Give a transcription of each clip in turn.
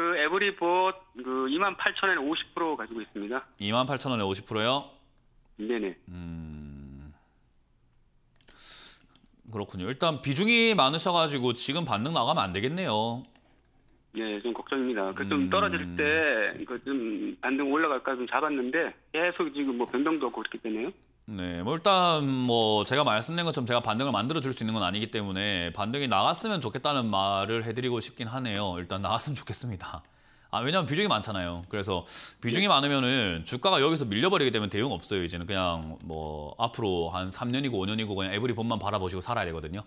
그 에브리봇 그 2만 8천 원에 50% 가지고 있습니다. 2만 8천 원에 50%요? 네네. 음 그렇군요. 일단 비중이 많으셔가지고 지금 반등 나가면 안 되겠네요. 네, 좀 걱정입니다. 그좀 음. 떨어질 때, 그좀 반등 올라갈까 좀 잡았는데, 계속 지금 뭐 변동도 없고 그렇기 때문에요. 네, 뭐 일단 뭐 제가 말씀드린 것처럼 제가 반등을 만들어 줄 수 있는 건 아니기 때문에 반등이 나갔으면 좋겠다는 말을 해드리고 싶긴 하네요. 일단 나갔으면 좋겠습니다. 아 왜냐면 하 비중이 많잖아요. 그래서 비중이 예. 많으면은 주가가 여기서 밀려버리게 되면 대응 없어요. 이제는 그냥 뭐 앞으로 한 3년이고 5년이고 그냥 에브리 본만 바라보시고 살아야 되거든요.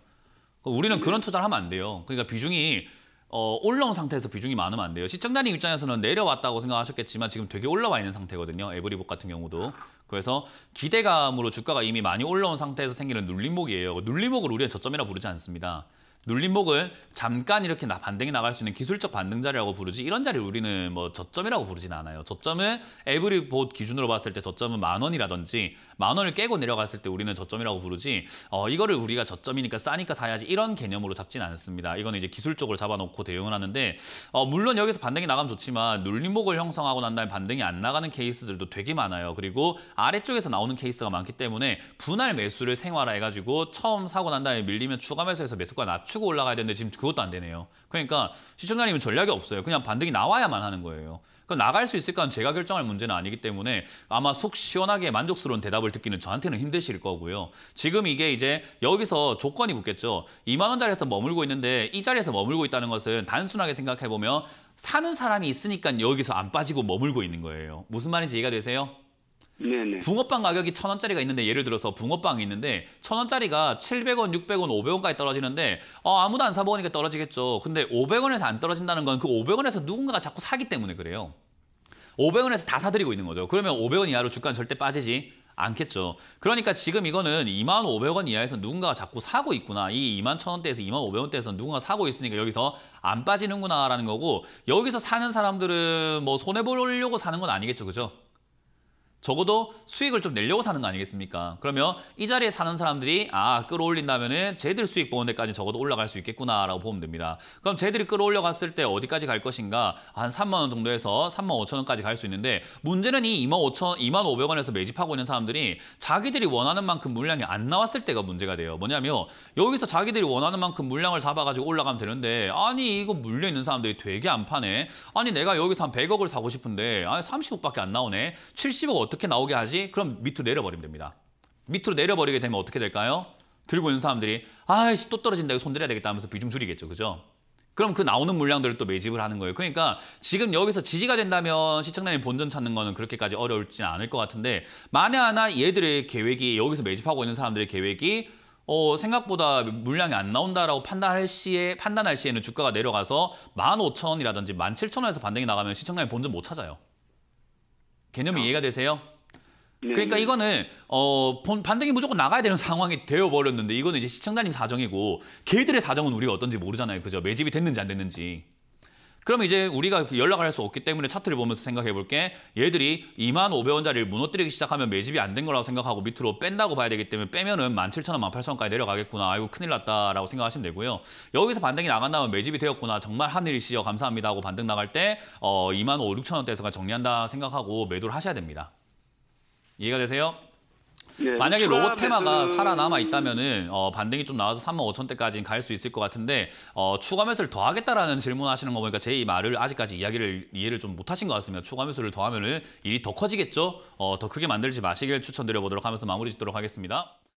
우리는 음. 그런 투자를 하면 안 돼요. 그러니까 비중이 어, 올라온 상태에서 비중이 많으면 안 돼요. 시청자님 입장에서는 내려왔다고 생각하셨겠지만 지금 되게 올라와 있는 상태거든요. 에브리복 같은 경우도. 그래서 기대감으로 주가가 이미 많이 올라온 상태에서 생기는 눌림목이에요. 그 눌림목을 우리는 저점이라 부르지 않습니다. 눌림목은 잠깐 이렇게 반등이 나갈 수 있는 기술적 반등 자리라고 부르지 이런 자리를 우리는 뭐 저점이라고 부르진 않아요. 저점은 에브리봇 기준으로 봤을 때 저점은 만 원이라든지 만 원을 깨고 내려갔을 때 우리는 저점이라고 부르지 어, 이거를 우리가 저점이니까 싸니까 사야지 이런 개념으로 잡진 않습니다. 이거는 이제 기술적으로 잡아놓고 대응을 하는데 어, 물론 여기서 반등이 나가면 좋지만 눌림목을 형성하고 난 다음에 반등이 안 나가는 케이스들도 되게 많아요. 그리고 아래쪽에서 나오는 케이스가 많기 때문에 분할 매수를 생활화해가지고 처음 사고 난 다음에 밀리면 추가 매수해서 매수가 낮추 낮추고 올라가야 되는데 지금 그것도 안 되네요. 그러니까 시청자님은 전략이 없어요. 그냥 반등이 나와야만 하는 거예요. 그럼 나갈 수 있을까는 제가 결정할 문제는 아니기 때문에 아마 속 시원하게 만족스러운 대답을 듣기는 저한테는 힘드실 거고요. 지금 이게 이제 여기서 조건이 붙겠죠. 2만 원짜리에서 머물고 있는데 이 자리에서 머물고 있다는 것은 단순하게 생각해보면 사는 사람이 있으니까 여기서 안 빠지고 머물고 있는 거예요. 무슨 말인지 이해가 되세요? 네네. 붕어빵 가격이 천원짜리가 있는데 예를 들어서 붕어빵이 있는데 천원짜리가 7 0 0원6 0 0원5 0 0 원까지 떨어지는데 어, 아무도 안사 먹으니까 떨어지겠죠. 근데 5 0 0 원에서안 떨어진다는 건 그5 0 0 원에서 누군가가 자꾸 사기 때문에 그래요. 5 0 0 원에서다 사들이고 있는 거죠. 그러면 5 0 0원 이하로 주가는 절대 빠지지 않겠죠. 그러니까 지금 이거는 2만 500원 이하에서 누군가가 자꾸 사고 있구나. 이 2만 1,000원대에서 2만 500원대에서 누군가 사고 있으니까 여기서 안 빠지는구나라는 거고 여기서 사는 사람들은 뭐 손해 보려고 사는 건 아니겠죠. 그죠? 적어도 수익을 좀 내려고 사는 거 아니겠습니까? 그러면 이 자리에 사는 사람들이 아 끌어올린다면은 쟤들 수익 보는 데까지 적어도 올라갈 수 있겠구나라고 보면 됩니다. 그럼 쟤들이 끌어올려갔을 때 어디까지 갈 것인가? 한 3만 원 정도에서 3만 5천 원까지 갈 수 있는데 문제는 이 2만 5천 2만 5 0원에서 매집하고 있는 사람들이 자기들이 원하는 만큼 물량이 안 나왔을 때가 문제가 돼요. 뭐냐면 여기서 자기들이 원하는 만큼 물량을 잡아가지고 올라가면 되는데 아니 이거 물려 있는 사람들이 되게 안 파네. 아니 내가 여기서 한 100억을 사고 싶은데 아니 30억밖에 안 나오네. 70억 어떻게 어떻게 나오게 하지? 그럼 밑으로 내려버리면 됩니다. 밑으로 내려버리게 되면 어떻게 될까요? 들고 있는 사람들이 아이씨 또 떨어진다 이거 손들어야 되겠다 하면서 비중 줄이겠죠. 그죠? 그럼 그 나오는 물량들을 또 매집을 하는 거예요. 그러니까 지금 여기서 지지가 된다면 시청자님 본전 찾는 거는 그렇게까지 어려울진 않을 것 같은데 만에 하나 얘들의 계획이 여기서 매집하고 있는 사람들의 계획이 어, 생각보다 물량이 안 나온다라고 판단할 시에 판단할 시에는 주가가 내려가서 1 5 0 0 0 원이라든지 1 7 0 0 0 원에서 반등이 나가면 시청자님 본전 못 찾아요. 개념이 어. 이해가 되세요? 네, 그러니까 네. 이거는 어 반등이 무조건 나가야 되는 상황이 되어 버렸는데 이거는 이제 시청자님 사정이고 걔들의 사정은 우리가 어떤지 모르잖아요. 그죠? 매집이 됐는지 안 됐는지. 그럼 이제 우리가 연락을 할 수 없기 때문에 차트를 보면서 생각해 볼게. 얘들이 2만 500원짜리를 무너뜨리기 시작하면 매집이 안 된 거라고 생각하고 밑으로 뺀다고 봐야 되기 때문에 빼면은 17,000원, 18,000원까지 내려가겠구나. 아이고 큰일 났다라고 생각하시면 되고요. 여기서 반등이 나간다면 매집이 되었구나. 정말 하늘이시여 감사합니다 하고 반등 나갈 때 어, 2만 5, 6천원대에서 정리한다 생각하고 매도를 하셔야 됩니다. 이해가 되세요? 예, 만약에 로봇 테마가 살아남아 있다면은 어, 반등이 좀 나와서 3만 5천 대까지는 갈 수 있을 것 같은데 어, 추가 매수를 더하겠다라는 질문하시는 거 보니까 제 이 말을 아직까지 이야기를 이해를 좀 못하신 것 같습니다. 추가 매수를 더하면은 일이 더 커지겠죠. 어, 더 크게 만들지 마시길 추천드려보도록 하면서 마무리 짓도록 하겠습니다.